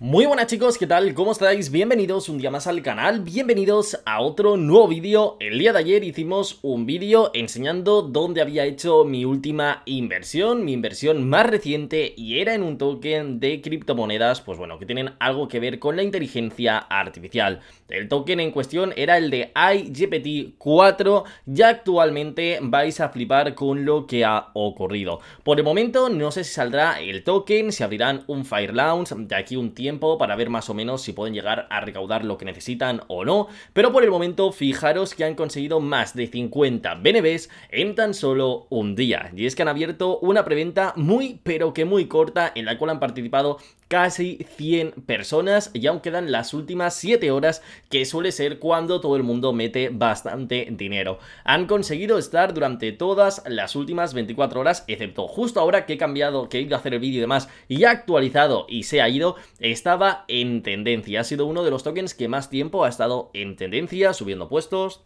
Muy buenas chicos, ¿qué tal? ¿Cómo estáis? Bienvenidos un día más al canal, bienvenidos a otro nuevo vídeo. El día de ayer hicimos un vídeo enseñando dónde había hecho mi última inversión, mi inversión más reciente y era en un token de criptomonedas, pues bueno, que tienen algo que ver con la inteligencia artificial. El token en cuestión era el de IGPT4, y actualmente vais a flipar con lo que ha ocurrido. Por el momento no sé si saldrá el token, si abrirán un Fire Lounge, de aquí un tiempo para ver más o menos si pueden llegar a recaudar lo que necesitan o no, pero por el momento fijaros que han conseguido más de 50 BNBs en tan solo un día. Y es que han abierto una preventa muy pero que muy corta en la cual han participado casi 100 personas y aún quedan las últimas 7 horas que suele ser cuando todo el mundo mete bastante dinero. Han conseguido estar durante todas las últimas 24 horas, excepto justo ahora que he cambiado, que he ido a hacer el vídeo y demás y ha actualizado y se ha ido, estaba en tendencia. Ha sido uno de los tokens que más tiempo ha estado en tendencia, subiendo puestos,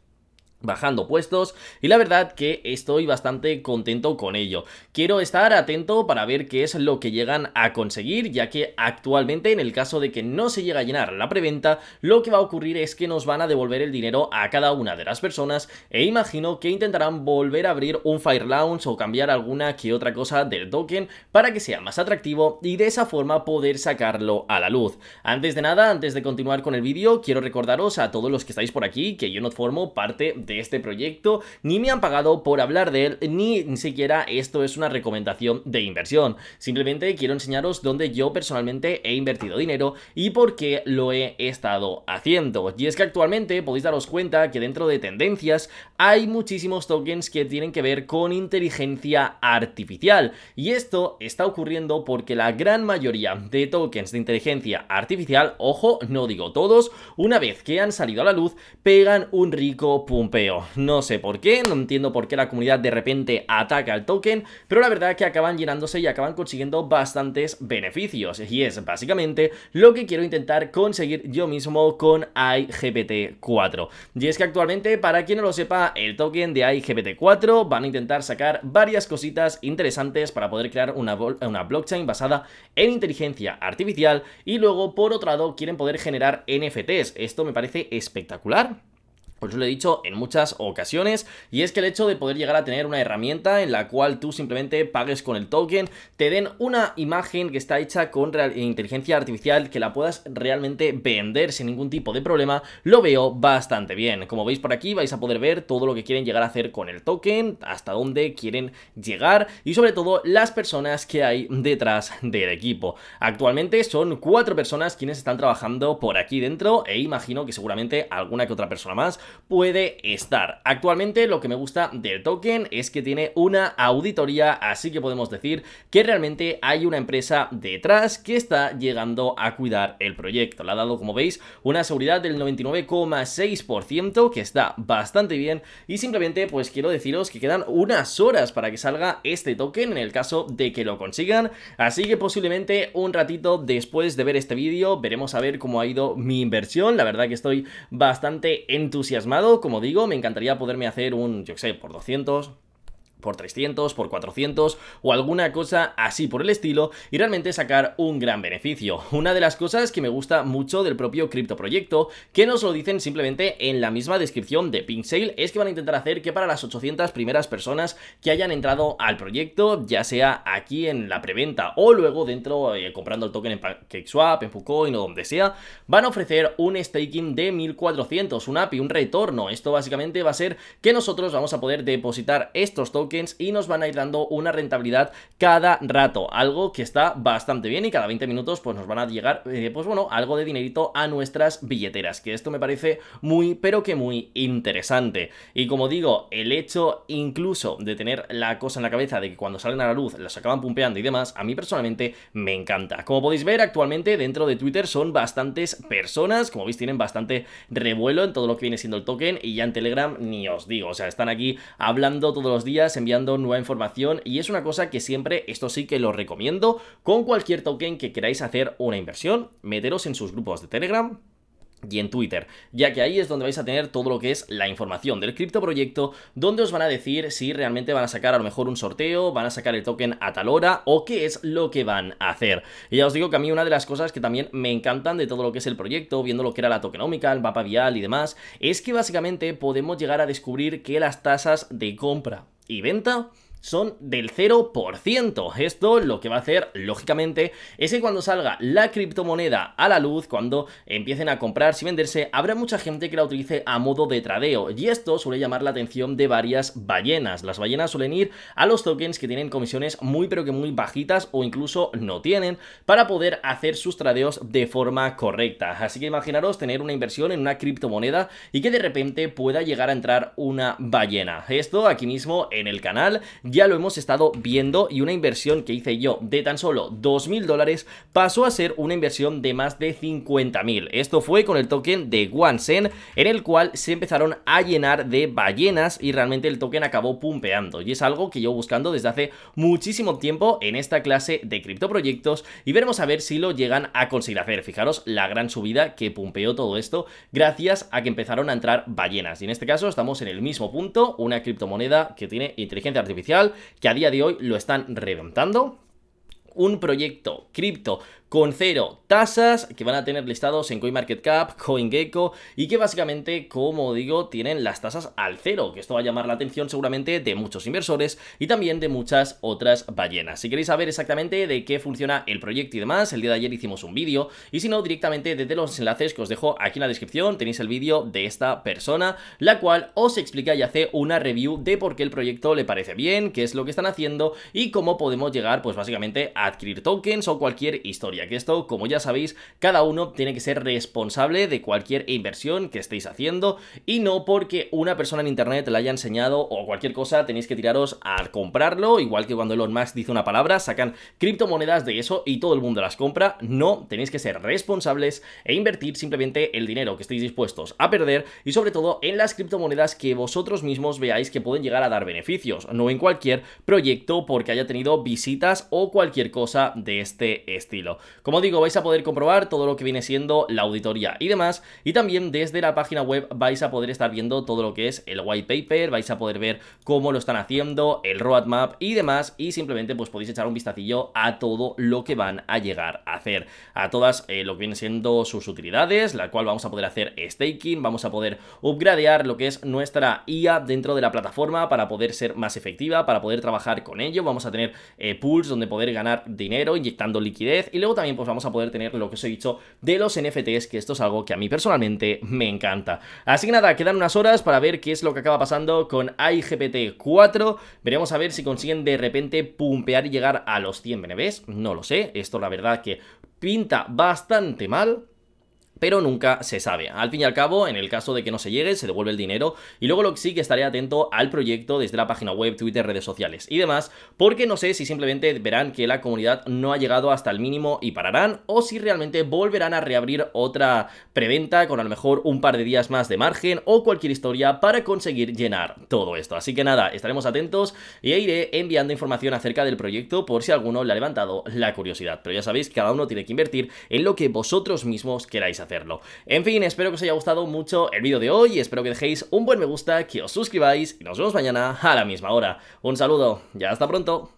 bajando puestos y la verdad que estoy bastante contento con ello. Quiero estar atento para ver qué es lo que llegan a conseguir ya que actualmente en el caso de que no se llega a llenar la preventa lo que va a ocurrir es que nos van a devolver el dinero a cada una de las personas e imagino que intentarán volver a abrir un Fire Lounge o cambiar alguna que otra cosa del token para que sea más atractivo y de esa forma poder sacarlo a la luz. Antes de nada, antes de continuar con el vídeo, quiero recordaros a todos los que estáis por aquí que yo no formo parte de este proyecto, ni me han pagado por hablar de él, ni siquiera esto es una recomendación de inversión. Simplemente quiero enseñaros dónde yo personalmente he invertido dinero y por qué lo he estado haciendo. Y es que actualmente podéis daros cuenta que dentro de tendencias hay muchísimos tokens que tienen que ver con inteligencia artificial. Y esto está ocurriendo porque la gran mayoría de tokens de inteligencia artificial, ojo, no digo todos, una vez que han salido a la luz, pegan un rico pumpe no sé por qué, no entiendo por qué la comunidad de repente ataca al token, pero la verdad es que acaban llenándose y acaban consiguiendo bastantes beneficios. Y es básicamente lo que quiero intentar conseguir yo mismo con IGPT4. Y es que actualmente, para quien no lo sepa, el token de IGPT4 van a intentar sacar varias cositas interesantes para poder crear una, una blockchain basada en inteligencia artificial y luego, por otro lado, quieren poder generar NFTs. Esto me parece espectacular pues yo lo he dicho en muchas ocasiones, y es que el hecho de poder llegar a tener una herramienta en la cual tú simplemente pagues con el token, te den una imagen que está hecha con inteligencia artificial que la puedas realmente vender sin ningún tipo de problema, lo veo bastante bien. Como veis por aquí vais a poder ver todo lo que quieren llegar a hacer con el token, hasta dónde quieren llegar y sobre todo las personas que hay detrás del equipo. Actualmente son cuatro personas quienes están trabajando por aquí dentro e imagino que seguramente alguna que otra persona más puede estar. Actualmente lo que me gusta del token es que tiene una auditoría, así que podemos decir que realmente hay una empresa detrás que está llegando a cuidar el proyecto. Le ha dado, como veis, una seguridad del 99,6%, que está bastante bien. Y simplemente, pues quiero deciros que quedan unas horas para que salga este token en el caso de que lo consigan. Así que posiblemente un ratito después de ver este vídeo, veremos a ver cómo ha ido mi inversión. La verdad que estoy bastante entusiasmado como digo, me encantaría poderme hacer un, yo sé, por 200, por 300, por 400 o alguna cosa así por el estilo y realmente sacar un gran beneficio. Una de las cosas que me gusta mucho del propio criptoproyecto, que nos lo dicen simplemente en la misma descripción de Pink Sale, es que van a intentar hacer que para las 800 primeras personas que hayan entrado al proyecto, ya sea aquí en la preventa o luego dentro eh, comprando el token en PancakeSwap, en Foucault o donde sea, van a ofrecer un staking de 1400, un API, un retorno. Esto básicamente va a ser que nosotros vamos a poder depositar estos tokens y nos van a ir dando una rentabilidad cada rato, algo que está bastante bien y cada 20 minutos pues nos van a llegar, eh, pues bueno, algo de dinerito a nuestras billeteras, que esto me parece muy, pero que muy interesante. Y como digo, el hecho incluso de tener la cosa en la cabeza de que cuando salen a la luz las acaban pumpeando y demás, a mí personalmente me encanta. Como podéis ver, actualmente dentro de Twitter son bastantes personas, como veis tienen bastante revuelo en todo lo que viene siendo el token y ya en Telegram ni os digo, o sea, están aquí hablando todos los días, enviando nueva información y es una cosa que siempre, esto sí que lo recomiendo, con cualquier token que queráis hacer una inversión, meteros en sus grupos de Telegram, y en Twitter, ya que ahí es donde vais a tener todo lo que es la información del proyecto, donde os van a decir si realmente van a sacar a lo mejor un sorteo, van a sacar el token a tal hora o qué es lo que van a hacer. Y ya os digo que a mí una de las cosas que también me encantan de todo lo que es el proyecto, viendo lo que era la tokenómica, el mapa vial y demás, es que básicamente podemos llegar a descubrir que las tasas de compra y venta son del 0%. Esto lo que va a hacer, lógicamente, es que cuando salga la criptomoneda a la luz, cuando empiecen a comprar y venderse, habrá mucha gente que la utilice a modo de tradeo. Y esto suele llamar la atención de varias ballenas. Las ballenas suelen ir a los tokens que tienen comisiones muy pero que muy bajitas o incluso no tienen para poder hacer sus tradeos de forma correcta. Así que imaginaros tener una inversión en una criptomoneda y que de repente pueda llegar a entrar una ballena. Esto aquí mismo en el canal ya lo hemos estado viendo y una inversión que hice yo de tan solo 2.000 dólares pasó a ser una inversión de más de 50.000. Esto fue con el token de Wansen en el cual se empezaron a llenar de ballenas y realmente el token acabó pumpeando y es algo que yo buscando desde hace muchísimo tiempo en esta clase de criptoproyectos y veremos a ver si lo llegan a conseguir hacer. Fijaros la gran subida que pumpeó todo esto gracias a que empezaron a entrar ballenas y en este caso estamos en el mismo punto, una criptomoneda que tiene inteligencia artificial que a día de hoy lo están reventando un proyecto cripto con cero tasas que van a tener listados en CoinMarketCap, CoinGecko y que básicamente, como digo, tienen las tasas al cero, que esto va a llamar la atención seguramente de muchos inversores y también de muchas otras ballenas. Si queréis saber exactamente de qué funciona el proyecto y demás, el día de ayer hicimos un vídeo y si no, directamente desde los enlaces que os dejo aquí en la descripción tenéis el vídeo de esta persona, la cual os explica y hace una review de por qué el proyecto le parece bien, qué es lo que están haciendo y cómo podemos llegar pues básicamente a adquirir tokens o cualquier historia que esto, como ya sabéis, cada uno tiene que ser responsable de cualquier inversión que estéis haciendo y no porque una persona en internet la haya enseñado o cualquier cosa tenéis que tiraros a comprarlo, igual que cuando Elon Musk dice una palabra, sacan criptomonedas de eso y todo el mundo las compra, no, tenéis que ser responsables e invertir simplemente el dinero que estéis dispuestos a perder y sobre todo en las criptomonedas que vosotros mismos veáis que pueden llegar a dar beneficios, no en cualquier proyecto porque haya tenido visitas o cualquier cosa de este estilo. Como digo, vais a poder comprobar todo lo que viene siendo la auditoría y demás. Y también desde la página web vais a poder estar viendo todo lo que es el white paper, vais a poder ver cómo lo están haciendo, el roadmap y demás. Y simplemente pues podéis echar un vistacillo a todo lo que van a llegar a hacer. A todas eh, lo que vienen siendo sus utilidades, la cual vamos a poder hacer staking, vamos a poder upgradear lo que es nuestra IA dentro de la plataforma para poder ser más efectiva, para poder trabajar con ello. Vamos a tener eh, pools donde poder ganar dinero inyectando liquidez y luego también pues vamos a poder tener lo que os he dicho de los NFTs, que esto es algo que a mí personalmente me encanta. Así que nada, quedan unas horas para ver qué es lo que acaba pasando con IGPT 4. Veremos a ver si consiguen de repente pumpear y llegar a los 100 BNBs. No lo sé, esto la verdad que pinta bastante mal pero nunca se sabe. Al fin y al cabo, en el caso de que no se llegue, se devuelve el dinero y luego lo que sí que estaré atento al proyecto desde la página web, Twitter, redes sociales y demás, porque no sé si simplemente verán que la comunidad no ha llegado hasta el mínimo y pararán o si realmente volverán a reabrir otra preventa con a lo mejor un par de días más de margen o cualquier historia para conseguir llenar todo esto. Así que nada, estaremos atentos y iré enviando información acerca del proyecto por si alguno le ha levantado la curiosidad. Pero ya sabéis, cada uno tiene que invertir en lo que vosotros mismos queráis hacer. En fin, espero que os haya gustado mucho el vídeo de hoy, espero que dejéis un buen me gusta, que os suscribáis y nos vemos mañana a la misma hora. Un saludo ya hasta pronto.